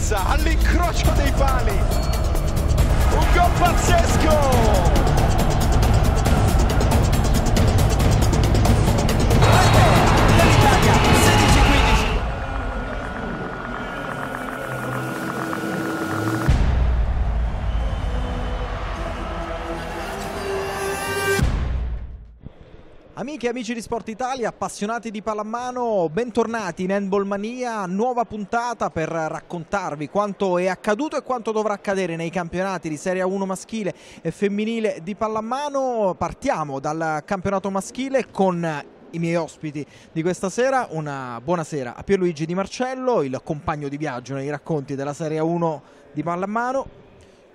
terza all'incrocio dei pali. Un gol pazzesco! Ecco! Amiche e amici di Sport Italia, appassionati di pallamano, bentornati in Handball Mania, nuova puntata per raccontarvi quanto è accaduto e quanto dovrà accadere nei campionati di Serie 1 maschile e femminile di pallamano. Partiamo dal campionato maschile con i miei ospiti di questa sera. Una buonasera a Pierluigi Di Marcello, il compagno di viaggio nei racconti della Serie 1 di pallamano.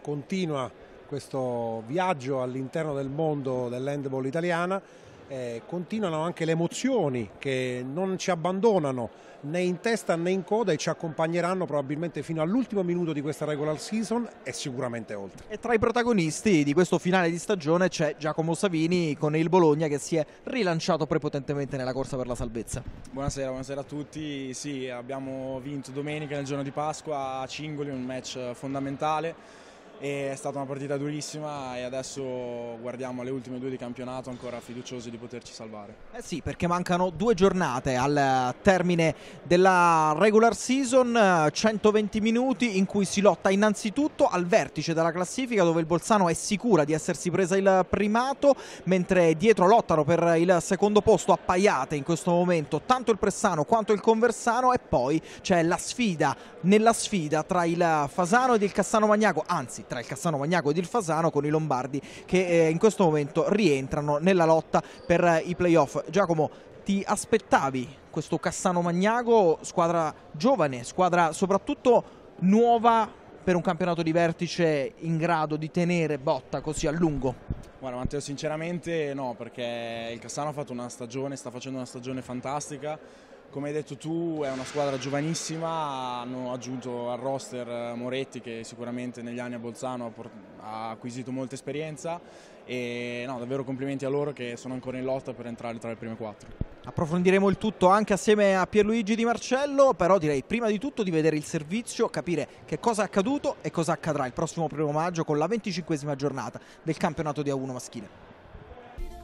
Continua questo viaggio all'interno del mondo dell'handball italiana eh, continuano anche le emozioni che non ci abbandonano né in testa né in coda e ci accompagneranno probabilmente fino all'ultimo minuto di questa regular season e sicuramente oltre. E tra i protagonisti di questo finale di stagione c'è Giacomo Savini con il Bologna che si è rilanciato prepotentemente nella corsa per la salvezza. Buonasera, buonasera a tutti. Sì, abbiamo vinto domenica nel giorno di Pasqua a Cingoli, un match fondamentale e è stata una partita durissima e adesso guardiamo le ultime due di campionato ancora fiduciosi di poterci salvare. Eh sì, perché mancano due giornate al termine della regular season, 120 minuti in cui si lotta innanzitutto al vertice della classifica dove il Bolzano è sicura di essersi presa il primato, mentre dietro lottano per il secondo posto appaiate in questo momento tanto il Pressano quanto il Conversano e poi c'è la sfida nella sfida tra il Fasano ed il Cassano Magnaco, anzi tra il Cassano Magnago ed il Fasano con i Lombardi che eh, in questo momento rientrano nella lotta per eh, i playoff. Giacomo, ti aspettavi questo Cassano Magnago, squadra giovane, squadra soprattutto nuova per un campionato di vertice in grado di tenere botta così a lungo? Guarda Matteo, sinceramente no, perché il Cassano ha fatto una stagione, sta facendo una stagione fantastica come hai detto tu è una squadra giovanissima, hanno aggiunto al roster eh, Moretti che sicuramente negli anni a Bolzano ha acquisito molta esperienza e no, davvero complimenti a loro che sono ancora in lotta per entrare tra le prime quattro. Approfondiremo il tutto anche assieme a Pierluigi Di Marcello, però direi prima di tutto di vedere il servizio, capire che cosa è accaduto e cosa accadrà il prossimo primo maggio con la venticinquesima giornata del campionato di A1 maschile.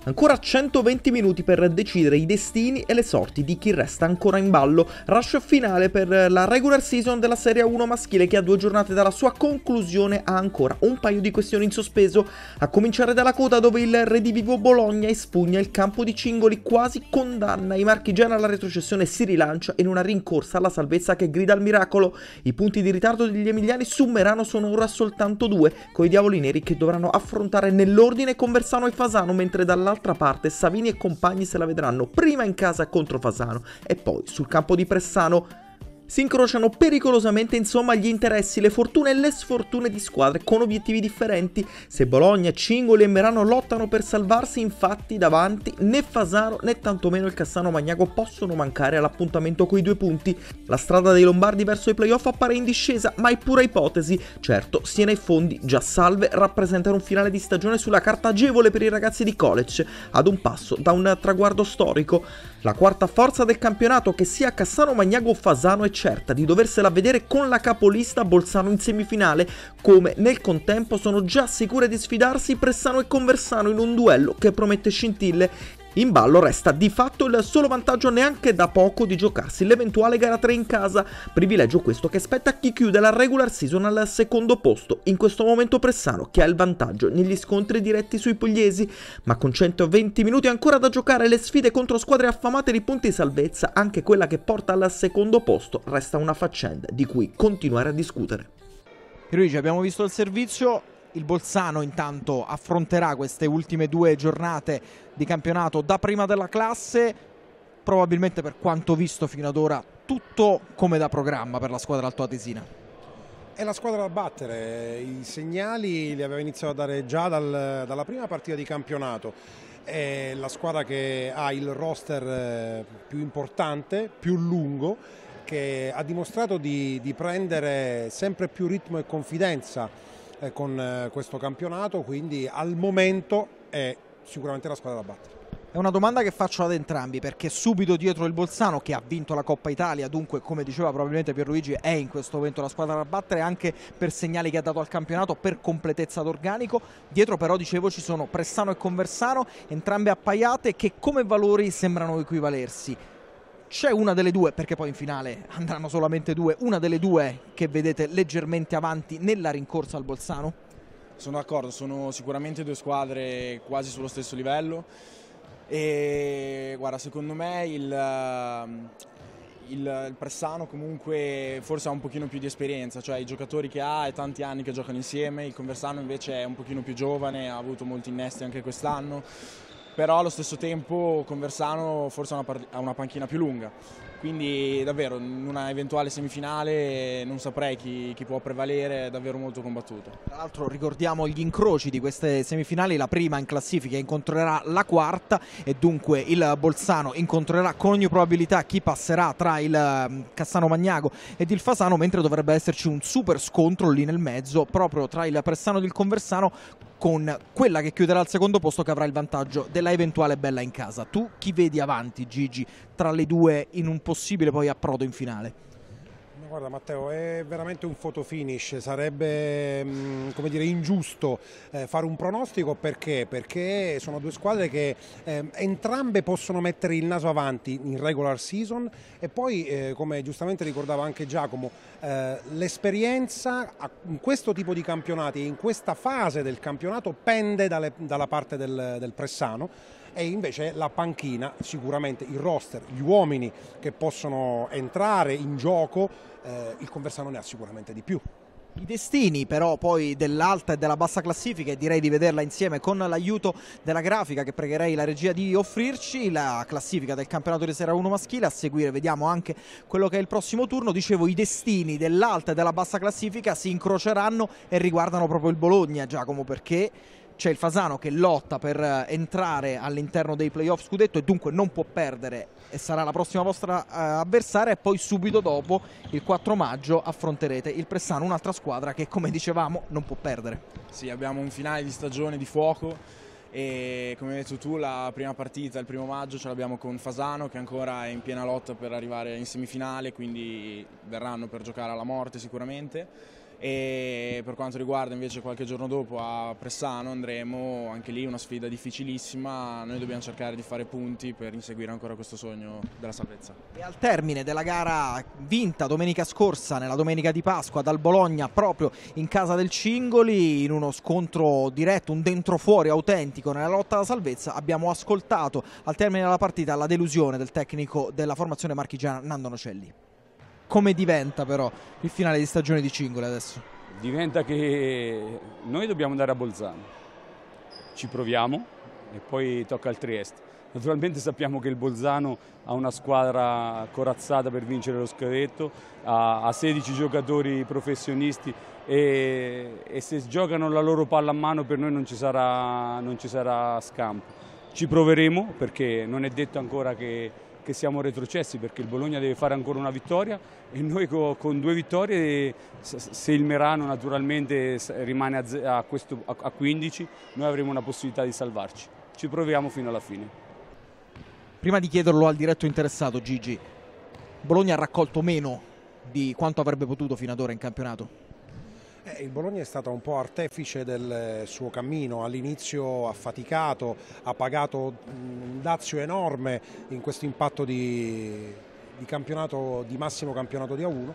Ancora 120 minuti per decidere i destini e le sorti di chi resta ancora in ballo. Rush finale per la regular season della Serie 1 maschile che a due giornate dalla sua conclusione ha ancora un paio di questioni in sospeso, a cominciare dalla coda dove il redivivo Bologna espugna il campo di Cingoli, quasi condanna i marchigiani alla retrocessione e si rilancia in una rincorsa alla salvezza che grida al miracolo. I punti di ritardo degli emiliani su Merano sono ora soltanto due, coi diavoli neri che dovranno affrontare nell'ordine Conversano e Fasano, mentre dalla dall'altra parte Savini e compagni se la vedranno prima in casa contro Fasano e poi sul campo di Pressano si incrociano pericolosamente insomma gli interessi, le fortune e le sfortune di squadre con obiettivi differenti. Se Bologna, Cingoli e Merano lottano per salvarsi infatti davanti né Fasano né tantomeno il Cassano Magnago possono mancare all'appuntamento coi due punti. La strada dei Lombardi verso i playoff appare in discesa ma è pura ipotesi. Certo, Siena e Fondi, già salve, rappresentano un finale di stagione sulla carta agevole per i ragazzi di college, ad un passo da un traguardo storico. La quarta forza del campionato che sia Cassano Magnago o Fasano è certa di doversela vedere con la capolista Bolzano in semifinale, come nel contempo sono già sicure di sfidarsi Pressano e Conversano in un duello che promette scintille in ballo resta di fatto il solo vantaggio neanche da poco di giocarsi l'eventuale gara 3 in casa, privilegio questo che spetta a chi chiude la regular season al secondo posto, in questo momento Pressano che ha il vantaggio negli scontri diretti sui pugliesi, ma con 120 minuti ancora da giocare le sfide contro squadre affamate di punti salvezza, anche quella che porta al secondo posto resta una faccenda di cui continuare a discutere. Luigi abbiamo visto il servizio, il Bolzano intanto affronterà queste ultime due giornate di campionato da prima della classe, probabilmente per quanto visto fino ad ora tutto come da programma per la squadra altoatesina. È la squadra da battere, i segnali li aveva iniziato a dare già dal, dalla prima partita di campionato. È la squadra che ha il roster eh, più importante, più lungo, che ha dimostrato di, di prendere sempre più ritmo e confidenza eh, con eh, questo campionato, quindi al momento è sicuramente la squadra da battere. È una domanda che faccio ad entrambi perché subito dietro il Bolzano che ha vinto la Coppa Italia, dunque come diceva probabilmente Pierluigi è in questo momento la squadra da battere anche per segnali che ha dato al campionato, per completezza d'organico. Dietro però dicevo ci sono Pressano e Conversano, entrambe appaiate che come valori sembrano equivalersi c'è una delle due, perché poi in finale andranno solamente due, una delle due che vedete leggermente avanti nella rincorsa al Bolzano? Sono d'accordo, sono sicuramente due squadre quasi sullo stesso livello e guarda, secondo me il, ehm, il, il, Pressano comunque forse ha un pochino più di esperienza, cioè i giocatori che ha e tanti anni che giocano insieme, il Conversano invece è un pochino più giovane, ha avuto molti innesti anche quest'anno, però allo stesso tempo Conversano forse ha una, ha una panchina più lunga. Quindi davvero in una eventuale semifinale eh, non saprei chi, chi può prevalere, è davvero molto combattuto. Tra l'altro ricordiamo gli incroci di queste semifinali, la prima in classifica incontrerà la quarta e dunque il Bolzano incontrerà con ogni probabilità chi passerà tra il mm, Cassano Magnago ed il Fasano, mentre dovrebbe esserci un super scontro lì nel mezzo proprio tra il Pressano ed il Conversano con quella che chiuderà al secondo posto che avrà il vantaggio della eventuale bella in casa. Tu chi vedi avanti Gigi tra le due in un possibile poi approdo in finale? Guarda Matteo, è veramente un fotofinish, sarebbe mm, dire, ingiusto eh, fare un pronostico perché? perché? sono due squadre che ehm, entrambe possono mettere il naso avanti in regular season e poi eh, come giustamente ricordava anche Giacomo, eh, l'esperienza in questo tipo di campionati e in questa fase del campionato pende dalle, dalla parte del, del Pressano e invece la panchina, sicuramente il roster, gli uomini che possono entrare in gioco eh, il Conversano ne ha sicuramente di più. I destini però poi dell'alta e della bassa classifica e direi di vederla insieme con l'aiuto della grafica che pregherei la regia di offrirci, la classifica del campionato di Serie 1 maschile, a seguire vediamo anche quello che è il prossimo turno, dicevo i destini dell'alta e della bassa classifica si incroceranno e riguardano proprio il Bologna Giacomo perché c'è il Fasano che lotta per eh, entrare all'interno dei playoff scudetto e dunque non può perdere e sarà la prossima vostra eh, avversaria e poi subito dopo il 4 maggio affronterete il Pressano, un'altra squadra che come dicevamo non può perdere. Sì, abbiamo un finale di stagione di fuoco e come hai detto tu la prima partita il primo maggio ce l'abbiamo con Fasano che ancora è in piena lotta per arrivare in semifinale quindi verranno per giocare alla morte sicuramente e per quanto riguarda invece qualche giorno dopo a Pressano andremo anche lì una sfida difficilissima, noi dobbiamo cercare di fare punti per inseguire ancora questo sogno della salvezza. E al termine della gara vinta domenica scorsa nella domenica di Pasqua dal Bologna proprio in casa del Cingoli in uno scontro diretto, un dentro fuori autentico nella lotta alla salvezza abbiamo ascoltato al termine della partita la delusione del tecnico della formazione marchigiana Nando Nocelli come diventa però il finale di stagione di Cingoli adesso? Diventa che noi dobbiamo andare a Bolzano, ci proviamo e poi tocca al Trieste. Naturalmente sappiamo che il Bolzano ha una squadra corazzata per vincere lo scudetto, ha, 16 giocatori professionisti e, e, se giocano la loro palla a mano per noi non ci sarà, non ci sarà scampo. Ci proveremo perché non è detto ancora che che siamo retrocessi perché il Bologna deve fare ancora una vittoria e noi con due vittorie, se il Merano naturalmente rimane a, questo, a 15, noi avremo una possibilità di salvarci. Ci proviamo fino alla fine. Prima di chiederlo al diretto interessato Gigi, Bologna ha raccolto meno di quanto avrebbe potuto fino ad ora in campionato? Eh, il Bologna è stato un po' artefice del suo cammino, all'inizio ha faticato, ha pagato mm, un dazio enorme in questo impatto di, di, di massimo campionato di A1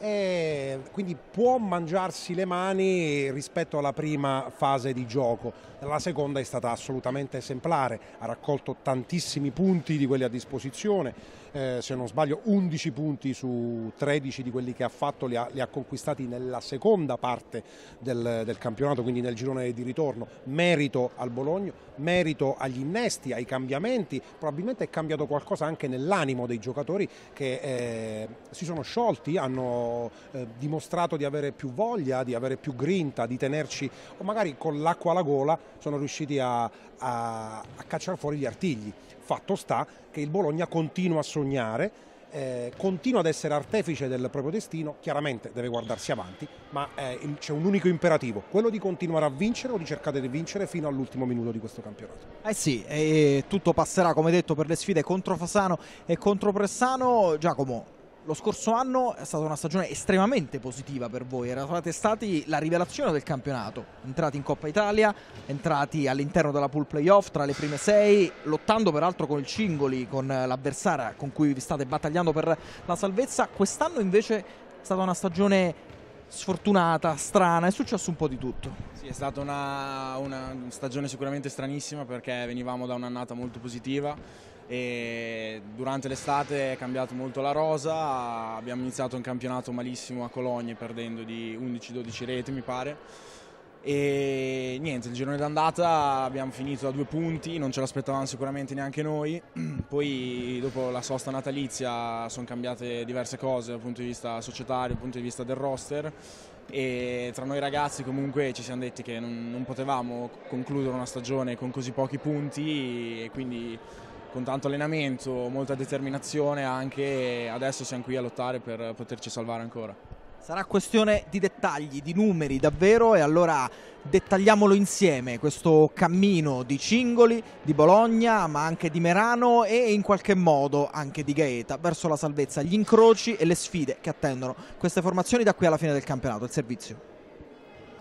e quindi può mangiarsi le mani rispetto alla prima fase di gioco. La seconda è stata assolutamente esemplare, ha raccolto tantissimi punti di quelli a disposizione, eh, se non sbaglio 11 punti su 13 di quelli che ha fatto li ha, li ha conquistati nella seconda parte del, del, campionato, quindi nel girone di ritorno. Merito al Bologna, merito agli innesti, ai cambiamenti, probabilmente è cambiato qualcosa anche nell'animo dei giocatori che eh, si sono sciolti, hanno eh, dimostrato di avere più voglia, di avere più grinta, di tenerci, o magari con l'acqua alla gola sono riusciti a, a, a cacciare fuori gli artigli. Fatto sta che il Bologna continua a sognare, eh, continua ad essere artefice del proprio destino, chiaramente deve guardarsi avanti, ma eh, c'è un unico imperativo, quello di continuare a vincere o di cercare di vincere fino all'ultimo minuto di questo campionato. Eh sì, tutto passerà come detto per le sfide contro Fasano e contro Pressano. Giacomo, lo scorso anno è stata una stagione estremamente positiva per voi, eravate stati la rivelazione del campionato, entrati in Coppa Italia, entrati all'interno della pool playoff tra le prime sei, lottando peraltro con il Cingoli, con l'avversaria con cui vi state battagliando per la salvezza, quest'anno invece è stata una stagione sfortunata, strana, è successo un po' di tutto. Sì, è stata una, una stagione sicuramente stranissima perché venivamo da un'annata molto positiva e durante l'estate è cambiato molto la rosa, abbiamo iniziato un campionato malissimo a Cologne perdendo di 11-12 reti mi pare e niente, il girone d'andata abbiamo finito a due punti, non ce l'aspettavamo sicuramente neanche noi, poi dopo la sosta natalizia sono cambiate diverse cose dal punto di vista societario, dal punto di vista del roster e tra noi ragazzi comunque ci siamo detti che non, non potevamo concludere una stagione con così pochi punti e quindi con tanto allenamento, molta determinazione anche adesso siamo qui a lottare per poterci salvare ancora. Sarà questione di dettagli, di numeri davvero e allora dettagliamolo insieme questo cammino di Cingoli, di Bologna ma anche di Merano e in qualche modo anche di Gaeta verso la salvezza, gli incroci e le sfide che attendono queste formazioni da qui alla fine del campionato, il servizio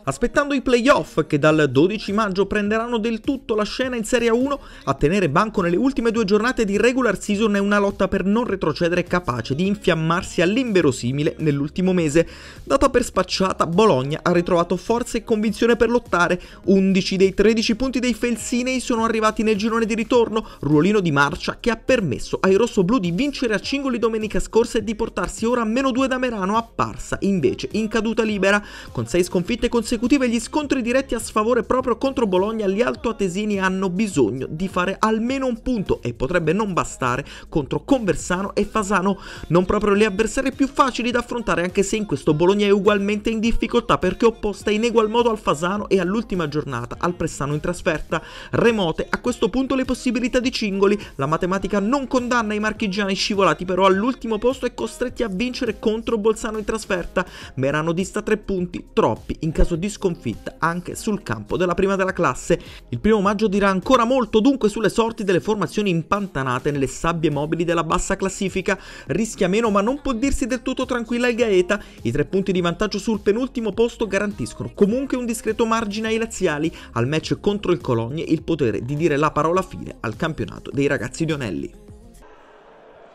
aspettando i playoff che dal 12 maggio prenderanno del tutto la scena in Serie 1, a tenere banco nelle ultime due giornate di regular season è una lotta per non retrocedere capace di infiammarsi all'inverosimile nell'ultimo mese. Data per spacciata, Bologna ha ritrovato forza e convinzione per lottare, 11 dei 13 punti dei Felsinei sono arrivati nel girone di ritorno, ruolino di marcia che ha permesso ai rossoblù di vincere a Cingoli domenica scorsa e di portarsi ora a meno 2 da Merano apparsa invece in caduta libera, con 6 sconfitte consecutive consecutive gli scontri diretti a sfavore proprio contro Bologna, gli altoatesini hanno bisogno di fare almeno un punto e potrebbe non bastare contro Conversano e Fasano, non proprio le avversarie più facili da affrontare anche se in questo Bologna è ugualmente in difficoltà perché opposta in egual modo al Fasano e all'ultima giornata al Pressano in trasferta. Remote a questo punto le possibilità di Cingoli, la matematica non condanna i marchigiani scivolati però all'ultimo posto e costretti a vincere contro Bolzano in trasferta. Merano dista tre punti, troppi in caso di di sconfitta anche sul campo della prima della classe. Il primo maggio dirà ancora molto dunque sulle sorti delle formazioni impantanate nelle sabbie mobili della bassa classifica. Rischia meno ma non può dirsi del tutto tranquilla il Gaeta. I tre punti di vantaggio sul penultimo posto garantiscono comunque un discreto margine ai laziali. Al match contro il Cologne il potere di dire la parola fine al campionato dei ragazzi di Onelli.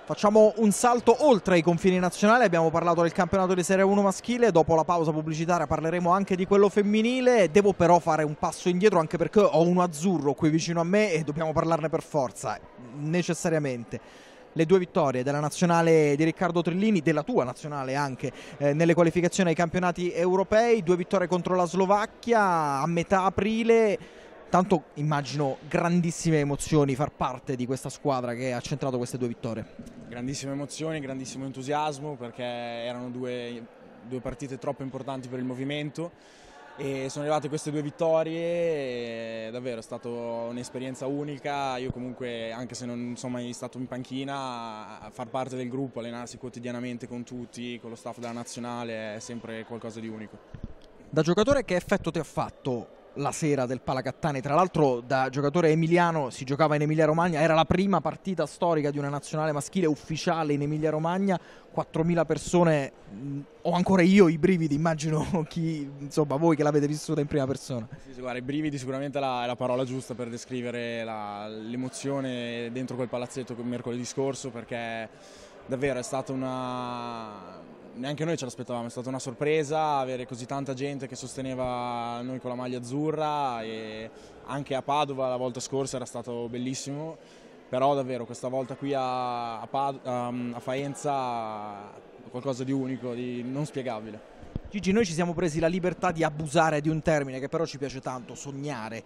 Facciamo un salto oltre i confini nazionali, abbiamo parlato del campionato di Serie 1 maschile, dopo la pausa pubblicitaria parleremo anche di quello femminile, devo però fare un passo indietro anche perché ho un azzurro qui vicino a me e dobbiamo parlarne per forza, necessariamente. Le due vittorie della nazionale di Riccardo Trillini, della tua nazionale anche, eh, nelle qualificazioni ai campionati europei, due vittorie contro la Slovacchia a metà aprile Tanto immagino grandissime emozioni far parte di questa squadra che ha centrato queste due vittorie. Grandissime emozioni, grandissimo entusiasmo perché erano due, due partite troppo importanti per il movimento e sono arrivate queste due vittorie, davvero è stata un'esperienza unica, io comunque anche se non sono mai stato in panchina, far parte del gruppo, allenarsi quotidianamente con tutti, con lo staff della nazionale è sempre qualcosa di unico. Da giocatore che effetto ti ha fatto la sera del Palacattane. Tra l'altro, da giocatore emiliano si giocava in Emilia-Romagna, era la prima partita storica di una nazionale maschile ufficiale in Emilia-Romagna. 4.000 persone, ho mm, ancora io i brividi, immagino chi, insomma, voi che l'avete vissuta in prima persona. Sì, sì, guarda, i brividi sicuramente è la, la, parola giusta per descrivere la, l'emozione dentro quel palazzetto mercoledì scorso perché davvero è stata una neanche noi ce l'aspettavamo, è stata una sorpresa avere così tanta gente che sosteneva noi con la maglia azzurra e anche a Padova la volta scorsa era stato bellissimo, però davvero questa volta qui a, a, Padova, ehm, a Faenza qualcosa di unico, di non spiegabile. Gigi, noi ci siamo presi la libertà di abusare di un termine che però ci piace tanto, sognare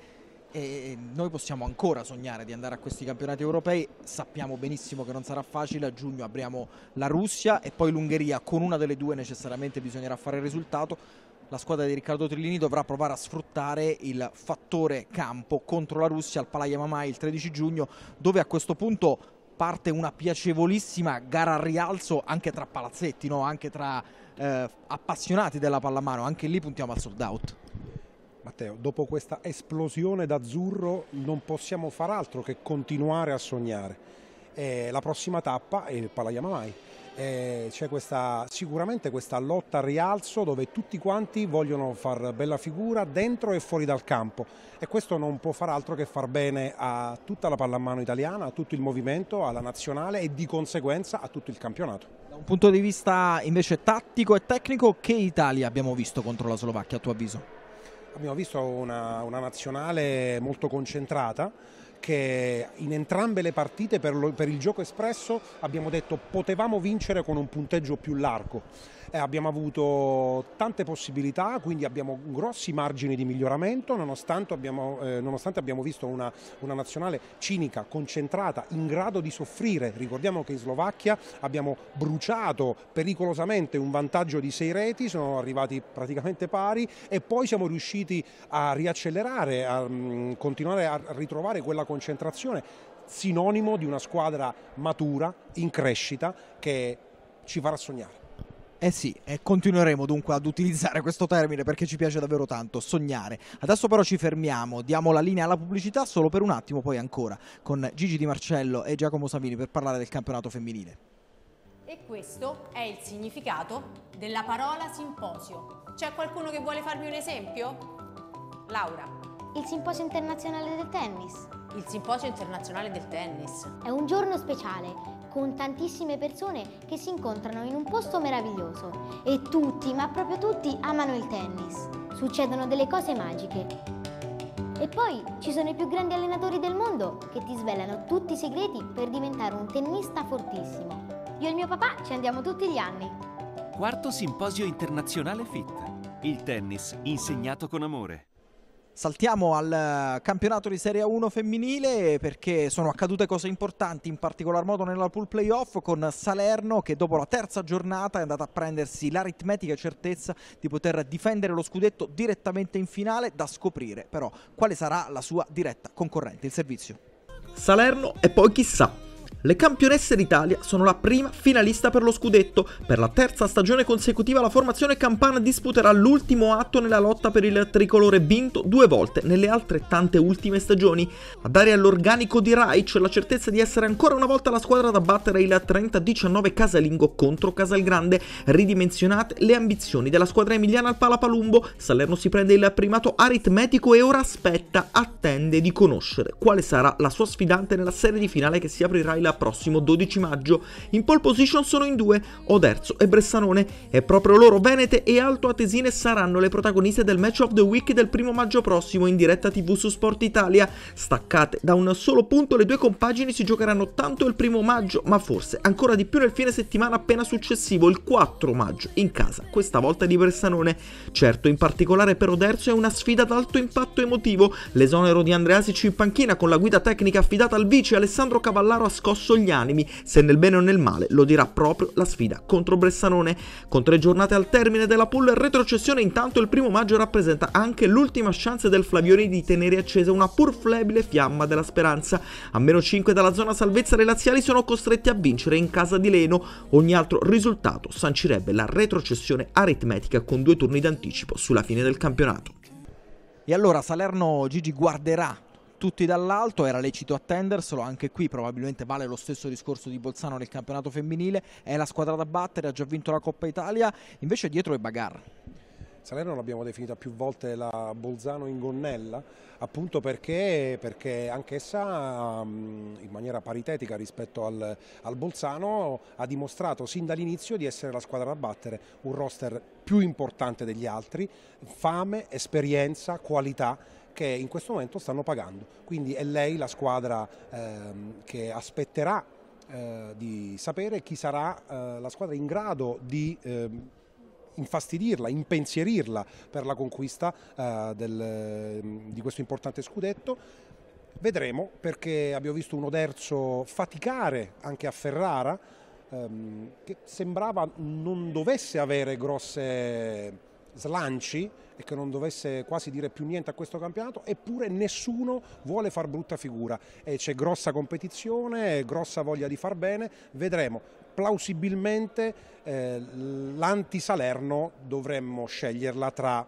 e noi possiamo ancora sognare di andare a questi campionati europei, sappiamo benissimo che non sarà facile, a giugno apriamo la Russia e poi l'Ungheria, con una delle due necessariamente bisognerà fare il risultato, la squadra di Riccardo Trillini dovrà provare a sfruttare il fattore campo contro la Russia al Palaya Mamai il 13 giugno, dove a questo punto parte una piacevolissima gara a rialzo anche tra palazzetti, no? anche tra eh, appassionati della pallamano, anche lì puntiamo al sold out. Matteo, dopo questa esplosione d'azzurro non possiamo far altro che continuare a sognare. Eh, la prossima tappa è il Palaiama Mai. Eh, c'è questa, sicuramente questa lotta a rialzo dove tutti quanti vogliono far bella figura dentro e fuori dal campo e questo non può far altro che far bene a tutta la pallamano italiana, a tutto il movimento, alla nazionale e di conseguenza a tutto il campionato. Da un punto di vista invece tattico e tecnico che Italia abbiamo visto contro la Slovacchia a tuo avviso? abbiamo visto una, una nazionale molto concentrata che in entrambe le partite per, lo, per il gioco espresso abbiamo detto potevamo vincere con un punteggio più largo. Eh, abbiamo avuto tante possibilità, quindi abbiamo grossi margini di miglioramento, nonostante abbiamo, eh, nonostante abbiamo visto una, una, nazionale cinica, concentrata, in grado di soffrire. Ricordiamo che in Slovacchia abbiamo bruciato pericolosamente un vantaggio di sei reti, sono arrivati praticamente pari e poi siamo riusciti a riaccelerare, a mh, mm, continuare a ritrovare quella concentrazione, sinonimo di una squadra matura, in crescita, che ci farà sognare. Eh sì, e continueremo dunque ad utilizzare questo termine perché ci piace davvero tanto, sognare. Adesso però ci fermiamo, diamo la linea alla pubblicità solo per un attimo, poi ancora con Gigi Di Marcello e Giacomo Savini per parlare del campionato femminile. E questo è il significato della parola simposio. C'è qualcuno che vuole farmi un esempio? Laura. Il simposio internazionale del tennis il Simposio internazionale del tennis. È un giorno speciale, con tantissime persone che si incontrano in un posto meraviglioso e tutti, ma proprio tutti, amano il tennis. Succedono delle cose magiche. E poi ci sono i più grandi allenatori del mondo che ti svelano tutti i segreti per diventare un tennista fortissimo. Io e mio papà ci andiamo tutti gli anni. Quarto Simposio Internazionale Fit. Il tennis insegnato con amore. Saltiamo al eh, campionato di Serie 1 femminile perché sono accadute cose importanti, in particolar modo nella pool playoff con Salerno che dopo la terza giornata è andata a prendersi l'aritmetica certezza di poter difendere lo scudetto direttamente in finale, da scoprire però quale sarà la sua diretta concorrente, il servizio. Salerno e poi chissà le campionesse d'Italia sono la prima finalista per lo scudetto. Per la terza stagione consecutiva la formazione campana disputerà l'ultimo atto nella lotta per il tricolore vinto due volte nelle altrettante ultime stagioni. A dare all'organico di Raic la certezza di essere ancora una volta la squadra da battere il 30-19 casalingo contro Casalgrande. Ridimensionate le ambizioni della squadra emiliana al Palapalumbo, Salerno si prende il primato aritmetico e ora aspetta, attende di conoscere quale sarà la sua sfidante nella serie di finale che si aprirà il prossimo 12 maggio. In pole position sono in due, Oderzo e Bressanone, e proprio loro Venete e Alto Atesine saranno le protagoniste del match of the week del primo maggio prossimo in diretta TV su Sport Italia. Staccate da un solo punto, le due compagini si giocheranno tanto il primo maggio, ma forse ancora di più nel fine settimana appena successivo, il 4 maggio, in casa, questa volta di Bressanone. Certo, in particolare per Oderzo è una sfida ad alto impatto emotivo, l'esonero di Andreasic in panchina con la guida tecnica affidata al vice Alessandro Cavallaro ha scosso addosso gli animi, se nel bene o nel male lo dirà proprio la sfida contro Bressanone. Con tre giornate al termine della pull retrocessione, intanto il primo maggio rappresenta anche l'ultima chance del Flavioni di tenere accesa una pur flebile fiamma della speranza. A meno 5 dalla zona salvezza le laziali sono costretti a vincere in casa di Leno. Ogni altro risultato sancirebbe la retrocessione aritmetica con due turni d'anticipo sulla fine del campionato. E allora Salerno Gigi guarderà tutti dall'alto, era lecito attenderselo, anche qui probabilmente vale lo stesso discorso di Bolzano nel campionato femminile, è la squadra da battere, ha già vinto la Coppa Italia, invece dietro è Bagar. Salerno l'abbiamo definita più volte la Bolzano in gonnella, appunto perché, perché anch'essa mm, in maniera paritetica rispetto al, al Bolzano ha dimostrato sin dall'inizio di essere la squadra da battere, un roster più importante degli altri, fame, esperienza, qualità che in questo momento stanno pagando. Quindi è lei la squadra ehm, che aspetterà eh, di sapere chi sarà eh, la squadra in grado di... Ehm, infastidirla, impensierirla per la conquista eh, del, ehm, di questo importante scudetto. Vedremo perché abbiamo visto uno terzo faticare anche a Ferrara ehm, che sembrava non dovesse avere grosse slanci e che non dovesse quasi dire più niente a questo campionato, eppure nessuno vuole far brutta figura. c'è grossa competizione, grossa voglia di far bene, vedremo. Plausibilmente eh, l'anti-Salerno dovremmo sceglierla tra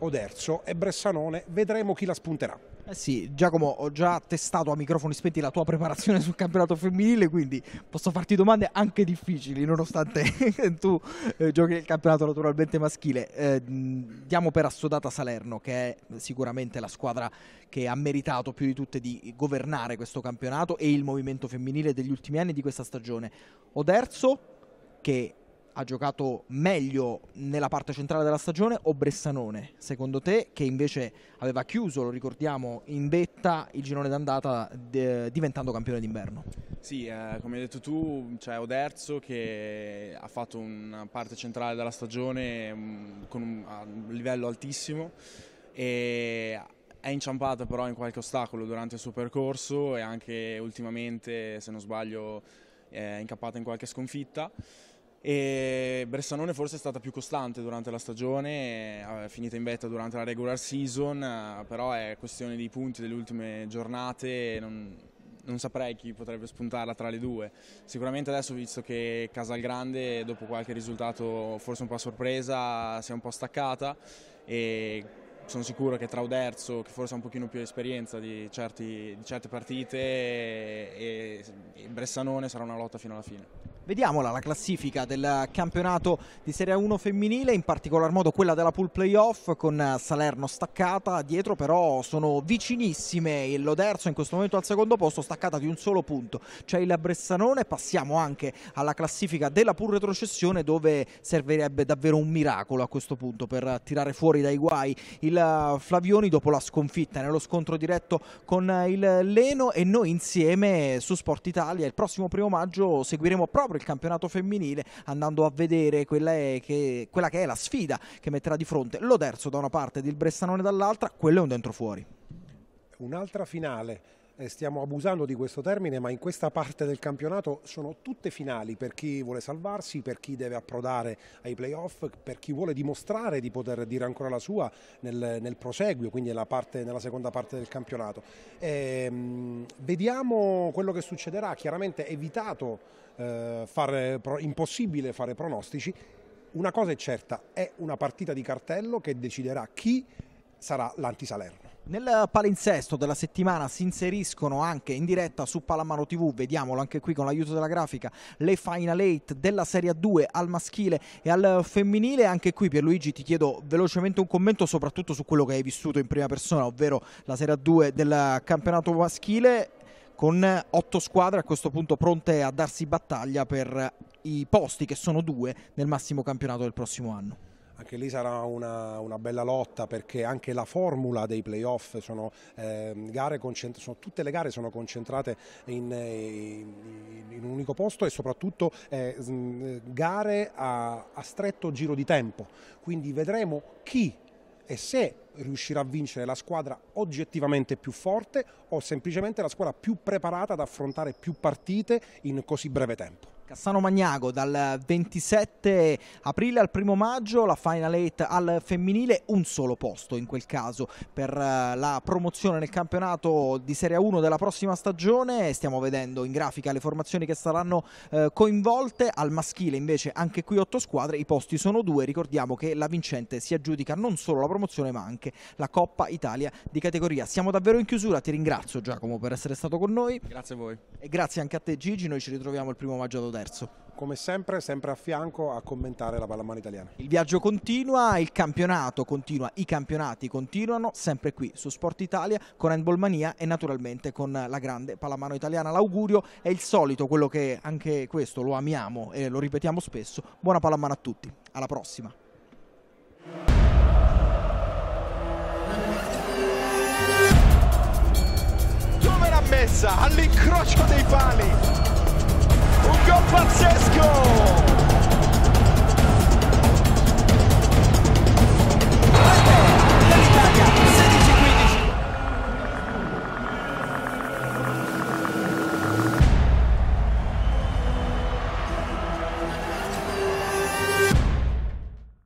Oderzo e Bressanone, vedremo chi la spunterà. Eh sì, Giacomo, ho già testato a microfoni spenti la tua preparazione sul campionato femminile, quindi posso farti domande anche difficili, nonostante tu eh, giochi il campionato naturalmente maschile. Eh, diamo per assodata Salerno, che è sicuramente la squadra che ha meritato più di tutte di governare questo campionato e il movimento femminile degli ultimi anni di questa stagione. Oderzo, che ha giocato meglio nella parte centrale della stagione o Bressanone, secondo te, che invece aveva chiuso, lo ricordiamo, in vetta il girone d'andata de- diventando campione d'inverno? Sì, eh, come hai detto tu, c'è Oderzo che ha fatto una parte centrale della stagione mm, con un, a un livello altissimo e è inciampata però in qualche ostacolo durante il suo percorso e anche ultimamente, se non sbaglio, è incappata in qualche sconfitta e Bressanone forse è stata più costante durante la stagione, eh, è finita in betta durante la regular season, eh, però è questione dei punti delle ultime giornate, non, non saprei chi potrebbe spuntarla tra le due. Sicuramente adesso visto che Casalgrande dopo qualche risultato forse un po' a sorpresa si è un po' staccata e sono sicuro che tra Uderzo, che forse ha un pochino più di esperienza di, certi, di certe partite, e, e, Bressanone sarà una lotta fino alla fine. Vediamola la classifica del campionato di Serie 1 femminile, in particolar modo quella della pool playoff con Salerno staccata, dietro però sono vicinissime il Loderzo in questo momento al secondo posto, staccata di un solo punto. C'è il Bressanone, passiamo anche alla classifica della pool retrocessione dove servirebbe davvero un miracolo a questo punto per tirare fuori dai guai il il eh, Flavioni dopo la sconfitta nello scontro diretto con eh, il Leno e noi insieme su Sport Italia il prossimo primo maggio seguiremo proprio il campionato femminile andando a vedere quella, è che, quella che è la sfida che metterà di fronte lo terzo da una parte ed il Bressanone dall'altra, quello è un dentro fuori. Un'altra finale stiamo abusando di questo termine, ma in questa parte del campionato sono tutte finali per chi vuole salvarsi, per chi deve approdare ai playoff, per chi vuole dimostrare di poter dire ancora la sua nel, nel proseguio, quindi nella, parte, nella, seconda parte del campionato. E, ehm, vediamo quello che succederà, chiaramente è evitato eh, fare, impossibile fare pronostici, una cosa è certa, è una partita di cartello che deciderà chi sarà l'anti Salerno. Nel palinsesto della settimana si inseriscono anche in diretta su Palamano TV, vediamolo anche qui con l'aiuto della grafica, le Final 8 della Serie 2 al maschile e al femminile. Anche qui Pierluigi ti chiedo velocemente un commento soprattutto su quello che hai vissuto in prima persona, ovvero la Serie 2 del campionato maschile con otto squadre a questo punto pronte a darsi battaglia per i posti che sono due nel massimo campionato del prossimo anno. Anche lì sarà una, una bella lotta perché anche la formula dei playoff sono, eh, gare sono, tutte le gare sono concentrate in, in, in un unico posto e soprattutto eh, eh, gare a, a stretto giro di tempo. Quindi vedremo chi e se riuscirà a vincere la squadra oggettivamente più forte o semplicemente la squadra più preparata ad affrontare più partite in così breve tempo. Cassano Magnago dal 27 aprile al 1 maggio la Final 8 al femminile, un solo posto in quel caso per eh, la promozione nel campionato di Serie 1 della prossima stagione, stiamo vedendo in grafica le formazioni che saranno eh, coinvolte, al maschile invece anche qui 8 squadre, i posti sono due, ricordiamo che la vincente si aggiudica non solo la promozione ma anche la Coppa Italia di categoria. Siamo davvero in chiusura, ti ringrazio Giacomo per essere stato con noi. Grazie a voi. E grazie anche a te Gigi, noi ci ritroviamo il primo maggio ad terzo come sempre, sempre a fianco a commentare la pallamano italiana. Il viaggio continua, il campionato continua, i campionati continuano, sempre qui su Sport Italia con Handball Mania e naturalmente con la grande pallamano italiana. L'augurio è il solito, quello che anche questo lo amiamo e lo ripetiamo spesso. Buona pallamano a tutti, alla prossima. Dove l'ha messa? All'incrocio dei pali! Un gol pazzesco!